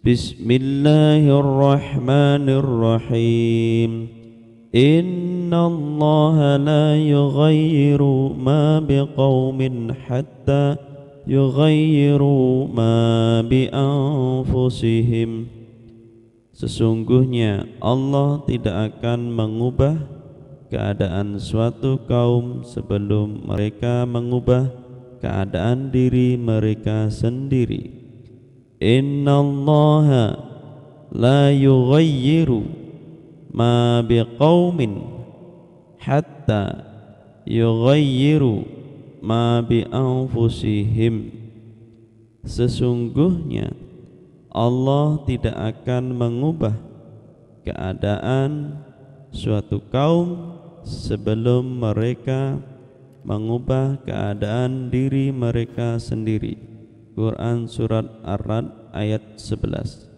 بسم الله الرحمن الرحيم إن الله لا يغير ما بقوم حتى يغيروا ما بأنفسهم Sesungguhnya Allah tidak akan mengubah keadaan suatu kaum sebelum mereka mengubah keadaan diri mereka sendiri. Inna Allah la yughayyiru ma biqaumin hatta yughayyiru ma bi anfusihim Sesungguhnya Allah tidak akan mengubah keadaan suatu kaum sebelum mereka mengubah keadaan diri mereka sendiri. Quran Surat Ar-Rad ayat 11